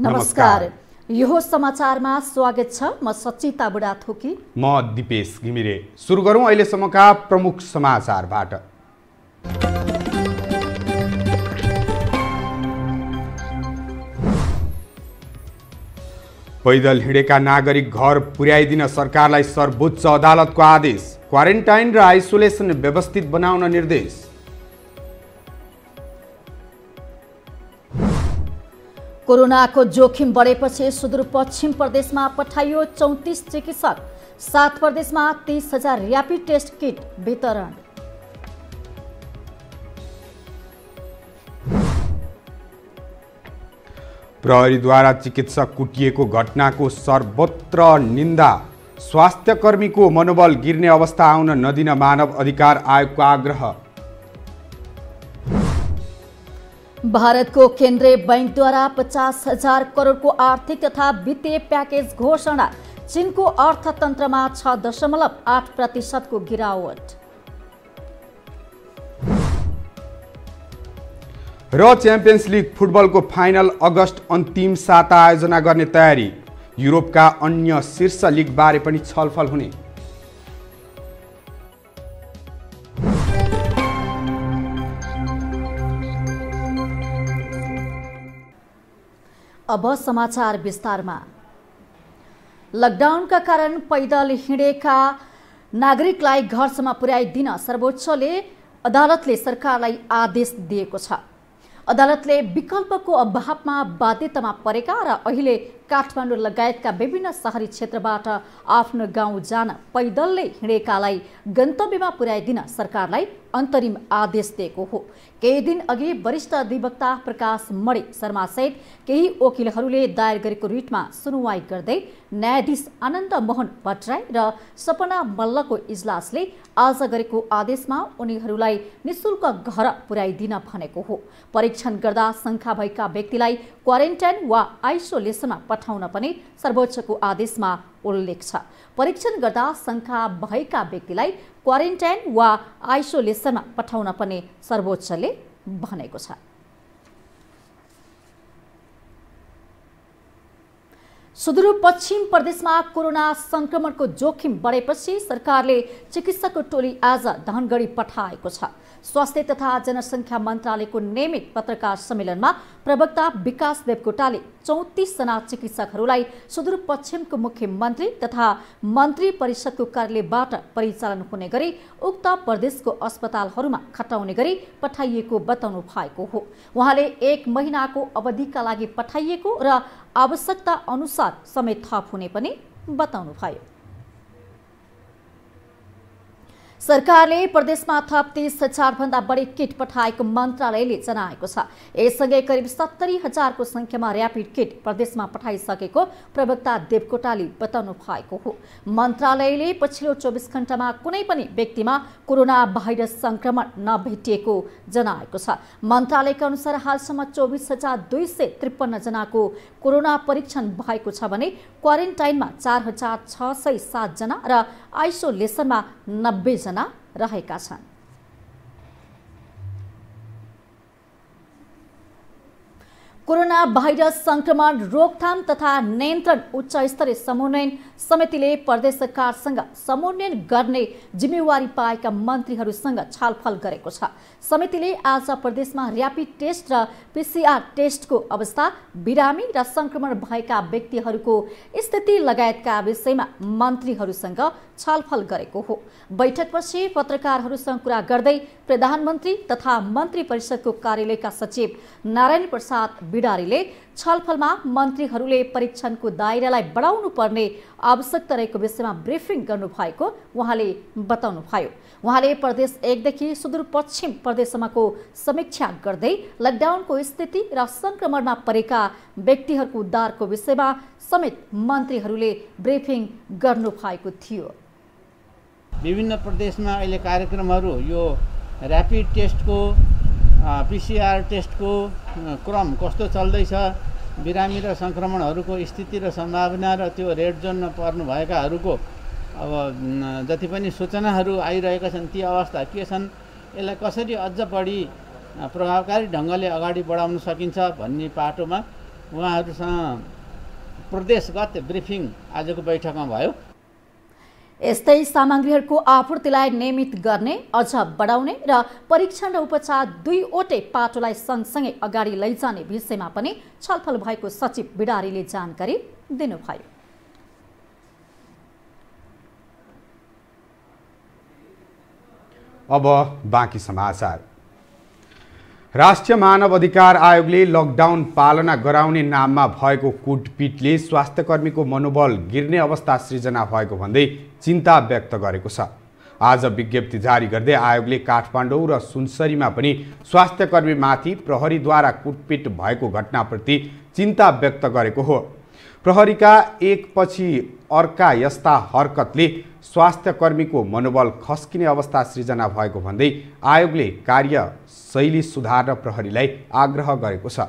Namaskar. Namaskar. यो समाचारमा स्वागत छ म सचिता थोकी। म दिपेश घिमिरे सुरु गरौँ अहिलेसम्मका प्रमुख समाचारबाट पैदल हिँडेका नागरिक घर पुर्याइदिन सरकारलाई सर्वोच्च अदालतको आदेश क्वारेन्टाइन र आइसोलेसन व्यवस्थित बनाउन निर्देश कोरोनाको जोखिम बढेपछि सुदूरपश्चिम प्रदेशमा पठाइयो चौतिस चिकित्सक सात प्रदेशमा तिस हजार ऱ्यापिड टेस्ट किट वितरण प्रहरीद्वारा चिकित्सक कुटिएको घटनाको सर्वत्र निन्दा स्वास्थ्यकर्मीको मनोबल गिर्ने अवस्था आउन नदिन मानव अधिकार आयोगको आग्रह भारतको केन्द्रीय बैङ्कद्वारा पचास हजार करोडको आर्थिक तथा वित्तीय प्याकेज घोषणा चिनको अर्थतन्त्रमा छ दशमलव आठ प्रतिशतको गिरावट र च्याम्पियन्स लिग फुटबलको फाइनल अगस्त अन्तिम साता आयोजना गर्ने तयारी युरोपका अन्य शीर्ष लिगबारे पनि छलफल हुने अब समाचार विस्तारमा लकडाउनका कारण पैदल हिँडेका नागरिकलाई घरसम्म पुर्याइदिन सर्वोच्चले अदालतले सरकारलाई आदेश दिएको छ अदालतले विकल्पको अभावमा बाध्यतामा परेका र अहिले काठमाडौँ लगायतका विभिन्न सहरी क्षेत्रबाट आफ्नो गाउँ जान पैदलले हिँडेकालाई गन्तव्यमा पुर्याइदिन सरकारलाई अन्तरिम आदेश दिएको हो केही दिन अघि वरिष्ठ अधिवक्ता प्रकाश मणि शर्मासहित केही वकिलहरूले दायर गरेको रिटमा सुनवाई गर्दै न्यायाधीश आनन्द मोहन भट्टराई र सपना मल्लको इजलासले आज गरेको आदेशमा उनीहरूलाई निशुल्क घर पुर्याइदिन भनेको हो परीक्षण गर्दा शङ्का भएका व्यक्तिलाई क्वारेन्टाइन वा आइसोलेसनमा पठाउन पनि सर्वोच्चको आदेशमा उल्लेख छ परीक्षण गर्दा शङ्का भएका व्यक्तिलाई क्वारेन्टाइन वा आइसोलेसनमा पठाउन पनि सर्वोच्चले भनेको छ सुदूरपश्चिम प्रदेशमा कोरोना संक्रमणको जोखिम बढेपछि सरकारले चिकित्सकको टोली आज धनगढी पठाएको छ स्वास्थ्य तथा जनसङ्ख्या मन्त्रालयको नियमित पत्रकार सम्मेलनमा प्रवक्ता विकास देवकोटाले चौतिसजना चिकित्सकहरूलाई सुदूरपश्चिमको मुख्यमन्त्री तथा मन्त्री परिषदको कार्यालयबाट परिचालन हुने गरी उक्त प्रदेशको अस्पतालहरूमा खटाउने गरी पठाइएको बताउनु भएको हो उहाँले एक महिनाको अवधिका लागि पठाइएको र आवश्यकता अनुसार समेत थप हुने पनि बताउनुभयो सरकारले प्रदेशमा थप तिस हजारभन्दा बढी किट पठाएको मन्त्रालयले जनाएको छ यससँगै करिब सत्तरी हजारको सङ्ख्यामा ऱ्यापिड किट प्रदेशमा पठाइसकेको प्रवक्ता देवकोटाले बताउनु भएको हो मन्त्रालयले पछिल्लो चौबिस घण्टामा कुनै पनि व्यक्तिमा कोरोना भाइरस सङ्क्रमण नभेटिएको जनाएको छ मन्त्रालयका अनुसार हालसम्म चौबिस हजार दुई सय त्रिपन्नजनाको कोरोना परीक्षण भएको छ भने क्वारेन्टाइनमा चार हजार छ सय सातजना र आइसोलेसनमा नब्बेजना योजना रहेका छन् कोरोना भाइरस संक्रमण रोकथाम तथा नियन्त्रण उच्च स्तरीय समन्वयन समितिले प्रदेश सरकारसँग समन्वयन गर्ने जिम्मेवारी पाएका मन्त्रीहरूसँग छलफल गरेको छ समितिले आज प्रदेशमा ऱ्यापिड टेस्ट र पिसिआर टेस्टको अवस्था बिरामी र संक्रमण भएका व्यक्तिहरूको स्थिति लगायतका विषयमा मन्त्रीहरूसँग छलफल गरेको हो बैठकपछि पत्रकारहरूसँग कुरा गर्दै प्रधानमन्त्री तथा मन्त्री परिषदको कार्यालयका सचिव नारायण प्रसाद भिडारीले छलफलमा मन्त्रीहरूले परीक्षणको दायरालाई बढाउनु पर्ने आवश्यकता रहेको विषयमा ब्रिफिङ गर्नुभएको उहाँले बताउनुभयो उहाँले प्रदेश एकदेखि सुदूरपश्चिम प्रदेशसम्मको समीक्षा गर्दै लकडाउनको स्थिति र सङ्क्रमणमा परेका व्यक्तिहरूको उद्धारको विषयमा समेत मन्त्रीहरूले ब्रिफिङ भएको थियो विभिन्न प्रदेशमा अहिले कार्यक्रमहरू यो ऱ्यापिड टेस्टको पिसिआर टेस्टको क्रम कस्तो चल्दैछ बिरामी र सङ्क्रमणहरूको स्थिति र सम्भावना र त्यो रेड जोनमा पर्नुभएकाहरूको अब जति पनि सूचनाहरू आइरहेका छन् ती अवस्था के छन् यसलाई कसरी अझ बढी प्रभावकारी ढङ्गले अगाडि बढाउन सकिन्छ भन्ने पाटोमा उहाँहरूसँग प्रदेशगत ब्रिफिङ आजको बैठकमा भयो यस्तै सामग्रीहरूको आपूर्तिलाई नियमित गर्ने अझ बढाउने र परीक्षण र उपचार दुईवटै पाटोलाई सँगसँगै अगाडि लैजाने विषयमा पनि छलफल भएको सचिव बिडारीले जानकारी दिनुभयो अब बाँकी समाचार राष्ट्रिय मानव अधिकार आयोगले लकडाउन पालना गराउने नाममा भएको कुटपिटले स्वास्थ्यकर्मीको मनोबल गिर्ने अवस्था सृजना भएको भन्दै चिन्ता व्यक्त गरेको छ आज विज्ञप्ति जारी गर्दै आयोगले काठमाडौँ र सुनसरीमा पनि स्वास्थ्यकर्मीमाथि प्रहरीद्वारा कुटपिट भएको घटनाप्रति चिन्ता व्यक्त गरेको हो प्रहरीका एकपछि अर्का यस्ता हरकतले स्वास्थ्यकर्मीको मनोबल खस्किने अवस्था सृजना भएको भन्दै आयोगले कार्यशैली र प्रहरीलाई आग्रह गरेको छ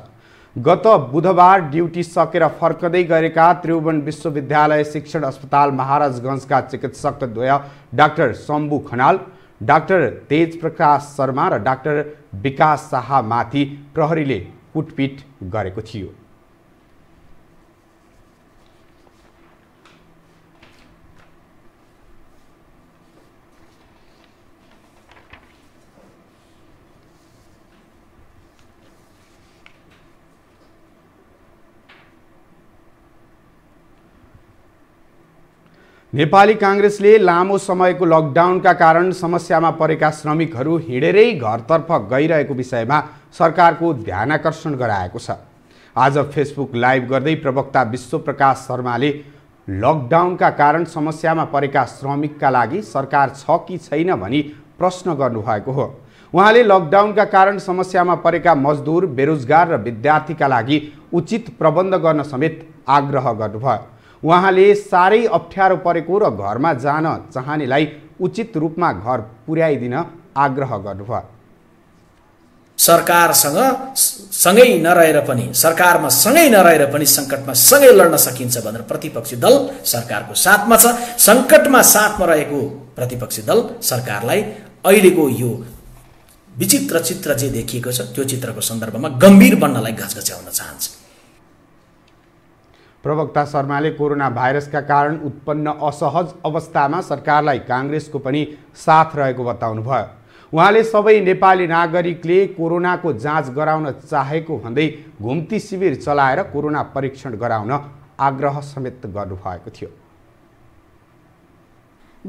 गत बुधबार ड्युटी सकेर फर्कदै गरेका त्रिभुवन विश्वविद्यालय शिक्षण अस्पताल महाराजगञ्जका चिकित्सकद्वय डाक्टर शम्भु खनाल डाक्टर तेज प्रकाश शर्मा र डाक्टर विकास शाहमाथि प्रहरीले कुटपिट गरेको थियो नेपाली काङ्ग्रेसले लामो समयको लकडाउनका कारण समस्यामा परेका श्रमिकहरू हिँडेरै घरतर्फ गइरहेको विषयमा सरकारको ध्यानकर्षण गराएको छ आज फेसबुक लाइभ गर्दै प्रवक्ता विश्वप्रकाश शर्माले लकडाउनका कारण समस्यामा परेका श्रमिकका लागि सरकार छ कि छैन भनी प्रश्न गर्नुभएको हो उहाँले लकडाउनका कारण समस्यामा परेका मजदुर बेरोजगार र विद्यार्थीका लागि उचित प्रबन्ध गर्न समेत आग्रह गर्नुभयो उहाँले साह्रै अप्ठ्यारो परेको र घरमा जान चाहनेलाई उचित रूपमा घर पुर्याइदिन आग्रह गर्नुभयो सरकारसँग सँगै नरहेर पनि सरकारमा सँगै नरहेर पनि सङ्कटमा सँगै लड्न सकिन्छ भनेर प्रतिपक्षी दल सरकारको साथमा छ सङ्कटमा साथमा रहेको प्रतिपक्षी दल सरकारलाई अहिलेको यो विचित्र चित्र जे देखिएको छ त्यो चित्रको सन्दर्भमा गम्भीर बन्नलाई घचघच्याउन चाहन्छ प्रवक्ता शर्माले कोरोना भाइरसका कारण उत्पन्न असहज अवस्थामा सरकारलाई काङ्ग्रेसको पनि साथ रहेको बताउनुभयो उहाँले सबै नेपाली नागरिकले कोरोनाको जाँच गराउन चाहेको भन्दै घुम्ती शिविर चलाएर कोरोना परीक्षण गराउन आग्रह समेत गर्नुभएको थियो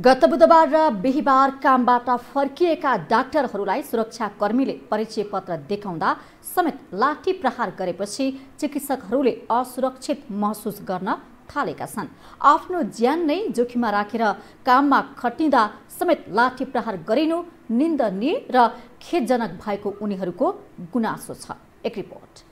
गत बुधबार र बिहिबार कामबाट फर्किएका डाक्टरहरूलाई सुरक्षाकर्मीले परिचय पत्र देखाउँदा समेत लाठी प्रहार गरेपछि चिकित्सकहरूले असुरक्षित महसुस गर्न थालेका छन् आफ्नो ज्यान नै जोखिममा राखेर काममा खटिँदा समेत लाठी प्रहार गरिनु निन्दनीय र खेदजनक भएको उनीहरूको गुनासो छ एक रिपोर्ट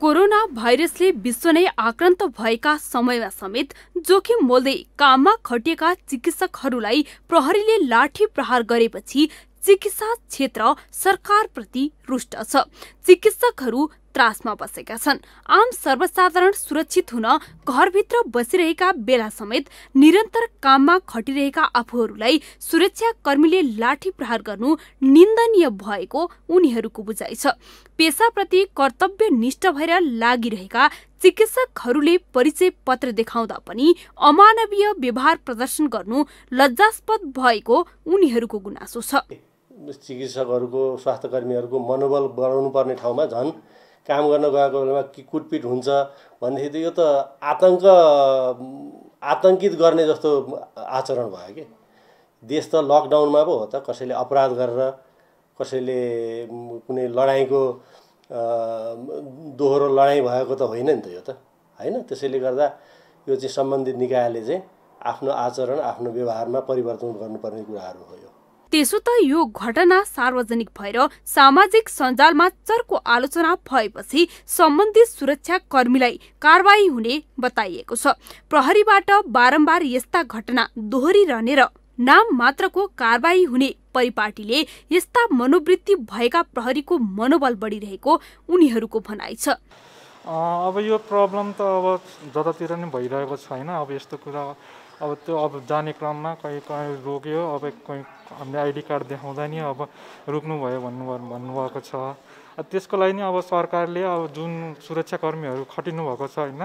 कोरोना भाइरसले विश्व नै आक्रान्त भएका समयमा समेत जोखिम मोल्दै काममा खटिएका चिकित्सकहरूलाई प्रहरीले लाठी प्रहार गरेपछि चिकित्सा क्षेत्र सरकारप्रति रुष्ट छ चिकित्सकहरू त्रासमा बसेका छन् आम सर्वसाधारण सुरक्षित हुन घरभित्र बसिरहेका बेला समेत निरन्तर काममा खटिरहेका आफूहरूलाई सुरक्षा कर्मीले लाठी प्रहार गर्नु निन्दनीय भएको उनीहरूको बुझाइ छ पेसाप्रति कर्तव्य निष्ठ भएर लागिरहेका चिकित्सकहरूले परिचय पत्र देखाउँदा पनि अमानवीय व्यवहार प्रदर्शन गर्नु लज्जास्पद भएको उनीहरूको गुनासो छ चिकित्सकहरूको स्वास्थ्य मनोबल बढाउनु पर्ने ठाउँमा झन् काम गर्न गएको बेलामा कि कुटपिट हुन्छ भनेदेखि त यो त आतङ्क आतङ्कित गर्ने जस्तो आचरण भयो कि देश त लकडाउनमा पो हो त कसैले अपराध गरेर कसैले कुनै लडाइँको दोहोरो लडाइँ भएको त होइन नि त यो त होइन त्यसैले गर्दा यो चाहिँ सम्बन्धित निकायले चाहिँ आफ्नो आचरण आफ्नो व्यवहारमा परिवर्तन गर्नुपर्ने कुराहरू हो यो त्यसो त यो घटना सार्वजनिक भएर सामाजिक सञ्जालमा चर्को आलोचना भएपछि सम्बन्धित सुरक्षा कर्मीलाई कारवाही हुने बताइएको छ प्रहरीबाट बारम्बार यस्ता घटना दोहोरिरहने र नाम मात्रको कारवाही हुने परिपाटीले यस्ता मनोवृत्ति भएका प्रहरीको मनोबल बढिरहेको उनीहरूको भनाइ छ अब यो प्रब्लम त अब जतातिर नै भइरहेको छैन अब यस्तो कुरा अब त्यो अब जाने क्रममा कहीँ कहीँ रोक्यो अब कहीँ हामीले आइडी कार्ड देखाउँदा नि अब रोक्नु भयो भन्नु भन्नुभएको छ त्यसको लागि नि अब सरकारले अब जुन सुरक्षाकर्मीहरू खटिनु भएको छ होइन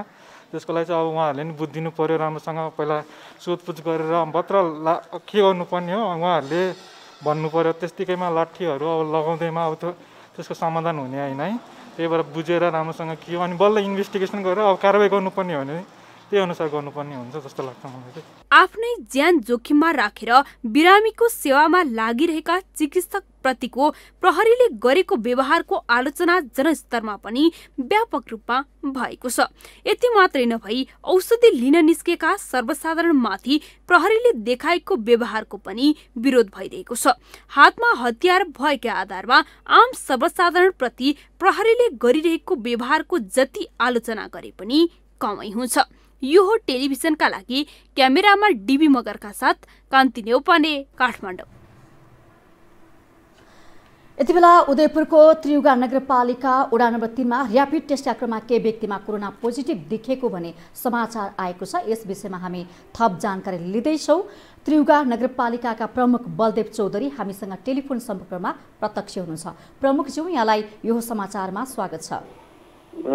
त्यसको लागि चाहिँ अब उहाँहरूले नि बुझिदिनु पऱ्यो राम्रोसँग पहिला सोधपुछ गरेर भत्र ला के गर्नुपर्ने हो उहाँहरूले भन्नु पऱ्यो त्यस्तिकैमा लाठीहरू अब लगाउँदैमा अब त्यो त्यसको समाधान हुने होइन है त्यही भएर बुझेर राम्रोसँग के अनि बल्ल इन्भेस्टिगेसन गरेर अब कारवाही गर्नुपर्ने हो भने त्यही अनुसार गर्नुपर्ने हुन्छ जस्तो लाग्छ मलाई चाहिँ आफ्नै ज्यान जोखिममा राखेर बिरामीको सेवामा लागिरहेका चिकित्सक प्रतिको प्रहरीले गरेको व्यवहारको आलोचना जनस्तरमा पनि व्यापक रूपमा भएको छ यति मात्रै नभई औषधि लिन निस्केका सर्वसाधारणमाथि प्रहरीले देखाएको व्यवहारको पनि विरोध भइरहेको छ हातमा हतियार भएका आधारमा आम सर्वसाधारण प्रति प्रहरीले गरिरहेको व्यवहारको जति आलोचना गरे पनि कमै हुन्छ यो हो टेलिभिजनका लागि क्यामेरामा डिबी मगरका साथ कान्ति नेउपाने काठमाडौँ यति बेला उदयपुरको त्रियुगा नगरपालिका वडा नम्बर तिनमा ऱ्यापिड टेस्ट यात्रामा केही व्यक्तिमा कोरोना पोजिटिभ देखिएको भने समाचार आएको छ यस विषयमा हामी थप जानकारी लिँदैछौँ त्रियुगा नगरपालिकाका प्रमुख बलदेव चौधरी हामीसँग टेलिफोन सम्पर्कमा प्रत्यक्ष हुनुहुन्छ प्रमुखज्यू यहाँलाई यो समाचारमा स्वागत छ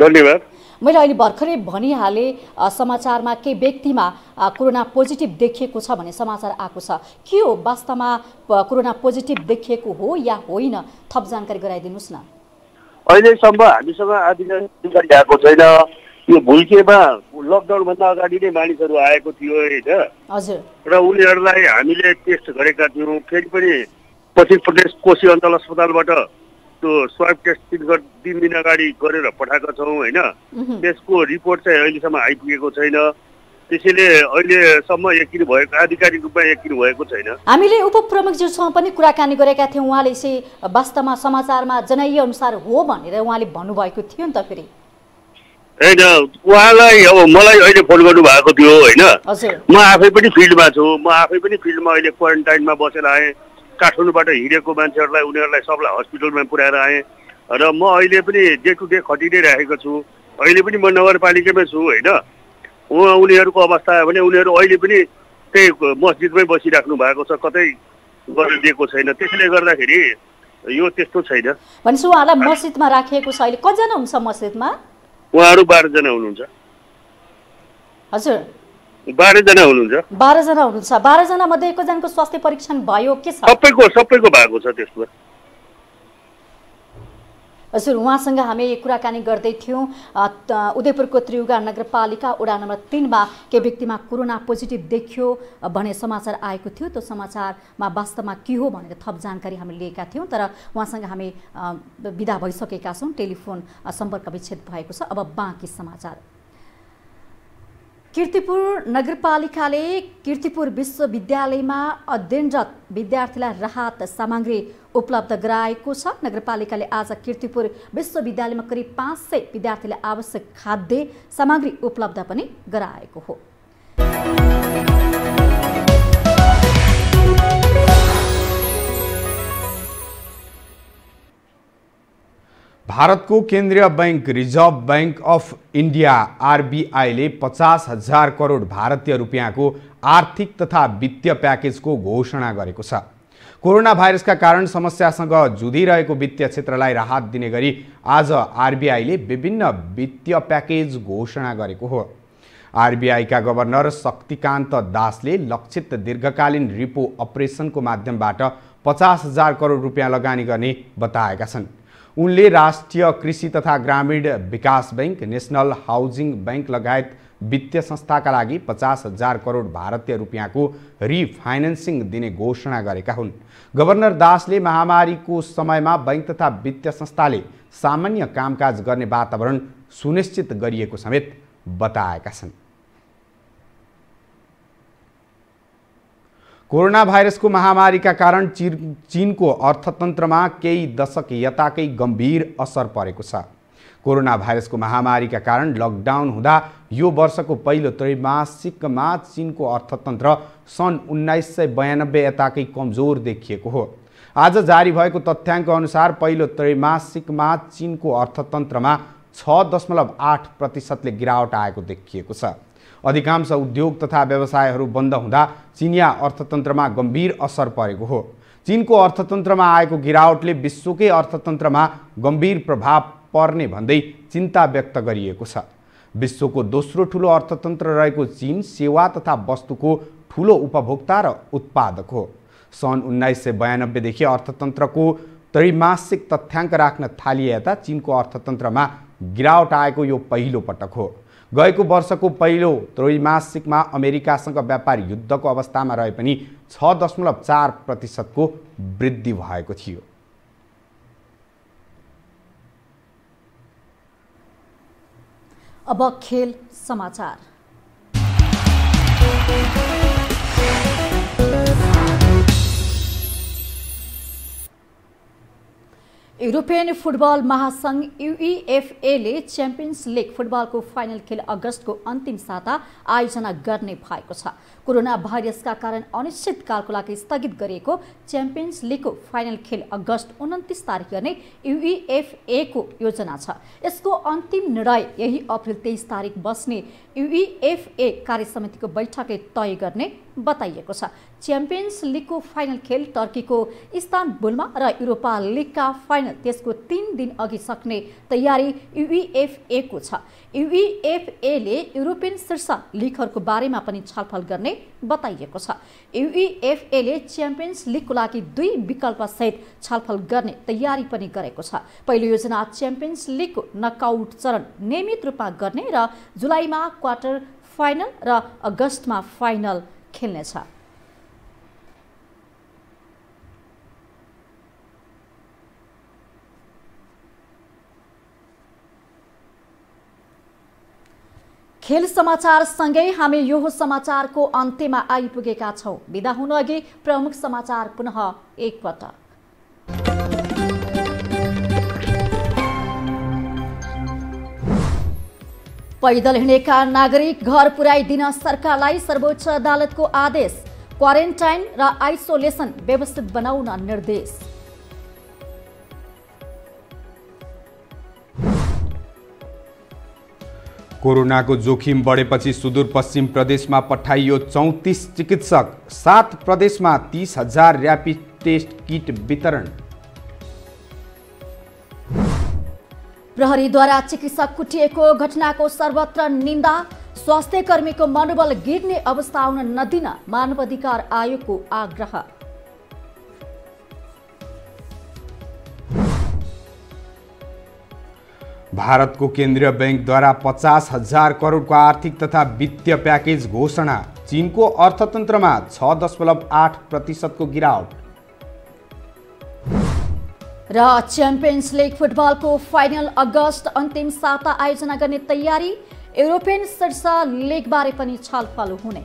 धन्यवाद मैले अहिले भर्खरै भनिहालेँ समाचारमा केही व्यक्तिमा कोरोना पोजिटिभ देखिएको छ भन्ने समाचार आएको छ के हो वास्तवमा कोरोना पोजिटिभ देखिएको हो या होइन थप जानकारी गराइदिनुहोस् न अहिलेसम्म हामीसँग आधिकारिक आएको छैन यो भुल्केमा लकडाउनभन्दा अगाडि नै मानिसहरू आएको थियो होइन हजुर र उनीहरूलाई हामीले टेस्ट गरेका थियौँ फेरि पनि पश्चिम प्रदेश कोशी अञ्चल अस्पतालबाट त्यो स्वाब टेस्ट तिन तिन दिन अगाडि गरेर पठाएका छौँ होइन त्यसको रिपोर्ट चाहिँ अहिलेसम्म आइपुगेको छैन त्यसैले अहिलेसम्म यकिन भएको आधिकारिक रूपमा यकिन भएको छैन हामीले उपप्रमुखज्यूसँग पनि कुराकानी गरेका थियौँ उहाँले चाहिँ वास्तवमा समाचारमा जनाइए अनुसार हो भनेर उहाँले भन्नुभएको थियो नि त फेरि होइन उहाँलाई अब मलाई अहिले फोन गर्नु भएको थियो होइन म आफै पनि फिल्डमा छु म आफै पनि फिल्डमा अहिले क्वारेन्टाइनमा बसेर आएँ काठमाडौँबाट हिँडेको मान्छेहरूलाई उनीहरूलाई सबलाई हस्पिटलमा पुऱ्याएर आएँ र म अहिले पनि डे टु डे खटिँदै राखेको छु अहिले पनि म नगरपालिकामै छु होइन उहाँ उनीहरूको अवस्था भने उनीहरू अहिले पनि त्यही मस्जिदमै बसिराख्नु भएको छ कतै दिएको छैन त्यसले गर्दाखेरि यो त्यस्तो छैन भनेपछि उहाँलाई मस्जिदमा राखिएको छ अहिले कतिजना हुन्छ मस्जिदमा उहाँहरू बाह्रजना हुनुहुन्छ हजुर बाह्रजना हुनुहुन्छ बाह्रजना हुनुहुन्छ बाह्रजना मध्ये एकजनाको स्वास्थ्य परीक्षण भयो के छ सबैको सबैको भएको छ त्यसमा हजुर उहाँसँग हामी कुराकानी गर्दै थियौँ उदयपुरको त्रियुगा नगरपालिका वडा नम्बर तिनमा के व्यक्तिमा कोरोना पोजिटिभ देखियो भन्ने समाचार आएको थियो त्यो समाचारमा वास्तवमा के हो भनेर थप जानकारी हामीले लिएका थियौँ तर उहाँसँग हामी विदा भइसकेका छौँ टेलिफोन सम्पर्क विच्छेद भएको छ अब बाँकी समाचार किर्तिपुर नगरपालिकाले किर्तिपुर विश्वविद्यालयमा अध्ययनरत विद्यार्थीलाई राहत सामग्री उपलब्ध गराएको छ नगरपालिकाले आज किर्तिपुर विश्वविद्यालयमा करिब पाँच सय विद्यार्थीलाई आवश्यक खाद्य सामग्री उपलब्ध पनि गराएको हो भारतको केन्द्रीय bank reserve bank of India आरबिआईले पचास हजार करोड भारतीय रुपियाँको आर्थिक तथा वित्तीय प्याकेजको घोषणा गरेको छ कोरोना भाइरसका कारण समस्यासँग जुधिरहेको वित्तीय क्षेत्रलाई राहत दिने गरी आज आरबिआईले विभिन्न वित्तीय प्याकेज घोषणा गरेको हो आरबिआईका गभर्नर शक्तिकान्त दासले लक्षित दीर्घकालीन रिपो अपरेसनको माध्यमबाट पचास हजार करोड रुपियाँ लगानी गर्ने बताएका छन् उनले राष्ट्रिय कृषि तथा ग्रामीण विकास बैङ्क नेसनल हाउजिङ बैङ्क लगायत वित्तीय संस्थाका लागि पचास हजार करोड भारतीय रुपियाँको रिफाइनेन्सिङ दिने घोषणा गरेका हुन् गभर्नर दासले महामारीको समयमा बैङ्क तथा वित्तीय संस्थाले सामान्य कामकाज गर्ने वातावरण सुनिश्चित गरिएको समेत बताएका छन् कोरोना भाइरसको महामारीका कारण चिन चिनको अर्थतन्त्रमा केही दशक यताकै गम्भीर असर परेको छ कोरोना भाइरसको महामारीका कारण लकडाउन हुँदा यो वर्षको पहिलो त्रैमासिकमा चिनको अर्थतन्त्र सन् उन्नाइस सय बयानब्बे यताकै कमजोर देखिएको हो आज जारी भएको तथ्याङ्क अनुसार पहिलो त्रैमासिकमा चिनको अर्थतन्त्रमा छ दशमलव आठ प्रतिशतले गिरावट आएको देखिएको छ अधिकांश उद्योग तथा व्यवसायहरू बन्द हुँदा चिनिया अर्थतन्त्रमा गम्भीर असर परेको हो चिनको अर्थतन्त्रमा आएको गिरावटले विश्वकै अर्थतन्त्रमा गम्भीर प्रभाव पर्ने भन्दै चिन्ता व्यक्त गरिएको छ विश्वको दोस्रो ठुलो अर्थतन्त्र रहेको चिन सेवा तथा वस्तुको ठुलो उपभोक्ता र उत्पादक हो सन् उन्नाइस सय बयानब्बेदेखि अर्थतन्त्रको त्रैमासिक तथ्याङ्क राख्न थालिए यता चिनको अर्थतन्त्रमा गिरावट आएको यो पहिलो पटक हो गएको वर्षको पहिलो त्रैमासिकमा अमेरिकासँग व्यापार युद्धको अवस्थामा रहे पनि छ दशमलव चार प्रतिशतको वृद्धि भएको थियो अब खेल समाचार युरोपियन फुटबल महासङ्घ युइएफएले च्याम्पियन्स लिग फुटबलको फाइनल खेल अगस्तको अन्तिम साता आयोजना गर्ने भएको छ कोरोना भाइरसका कारण अनिश्चितकालको लागि स्थगित गरिएको च्याम्पियन्स लिगको फाइनल खेल अगस्त उन्तिस तारिक गर्ने युइएफएको योजना छ यसको अन्तिम निर्णय यही अप्रेल तेइस तारिक बस्ने युइएफए समितिको बैठकले तय गर्ने बताइएको छ च्याम्पियन्स लिगको फाइनल खेल टर्कीको इस्तानबुलमा र युरोपा लिगका फाइनल त्यसको तिन दिन अघि सक्ने तयारी युइएफएको छ युइएफएले युरोपियन शीर्ष लिगहरूको बारेमा पनि छलफल गर्ने बताइएको छ युइएफएले च्याम्पियन्स लिगको लागि दुई विकल्प सहित छलफल गर्ने तयारी पनि गरेको छ पहिलो योजना च्याम्पियन्स लिगको नकआउट चरण नियमित रूपमा गर्ने र जुलाईमा क्वार्टर फाइनल र अगस्तमा फाइनल खेल्नेछ खेल समाचार समाचारसँगै हामी यो समाचारको अन्त्यमा आइपुगेका छौँ बिदा हुनुअघि प्रमुख समाचार पुनः एकपटक पैदल हिँडेका नागरिक घर पुर्याइदिन सरकारलाई सर्वोच्च अदालतको आदेश क्वारेन्टाइन र आइसोलेसन व्यवस्थित बनाउन निर्देश कोरोनाको जोखिम बढेपछि सुदूरपश्चिम प्रदेशमा पठाइयो चौतिस चिकित्सक सात प्रदेशमा तिस हजार ऱ्यापिड टेस्ट किट वितरण प्रहरीद्वारा चिकित्सक कुटिएको घटनाको सर्वत्र निन्दा कर्मीको मनोबल गिर्ने अवस्था आउन नदिन मानवाधिकार आयोगको आग्रह भारतको केन्द्रीय ब्याङ्कद्वारा पचास हजार करोडको आर्थिक तथा वित्तीय प्याकेज घोषणा चीनको अर्थतन्त्रमा छ दशमलव आठ प्रतिशतको गिरावट र च्याम्पियन्स लिग फुटबलको फाइनल अगस्त अन्तिम साता आयोजना गर्ने तयारी युरोपियन शीर्ष लिगबारे पनि छलफल हुने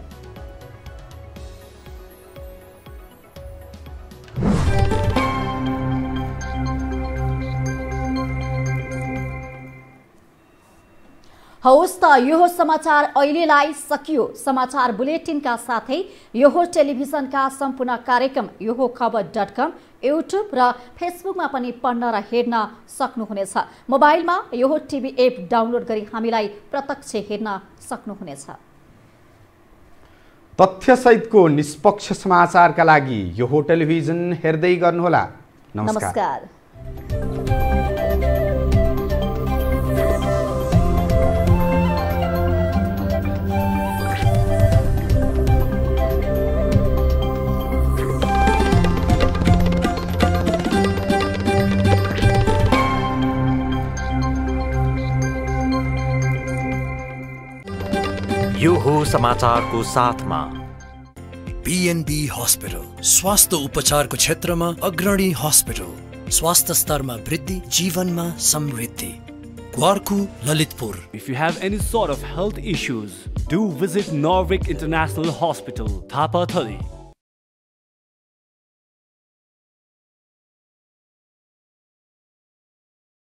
हवस् त यो समाचार अहिलेलाई सकियो समाचार बुलेटिनका साथै यो टेलिभिजनका सम्पूर्ण कार्यक्रम यो हो खबर डट कम युट्युब र फेसबुकमा पनि पढ्न र हेर्न सक्नुहुनेछ मोबाइलमा यो हो टिभी एप डाउनलोड गरी हामीलाई प्रत्यक्ष हेर्न सक्नुहुनेछ तथ्यसहितको निष्पक्ष समाचारका लागि यो टेलिभिजन हेर्दै गर्नुहोला नमस्कार, नमस्कार। समाचारको साथमा बिएनबी हस्पिटल स्वास्थ्य उपचारको क्षेत्रमा अग्रणी हस्पिटल स्वास्थ्य स्तरमा वृद्धि जीवनमा समृद्धि Warku, Lalitpur. If you have any sort of health issues, do visit Norvik International Hospital, Thapa Thali.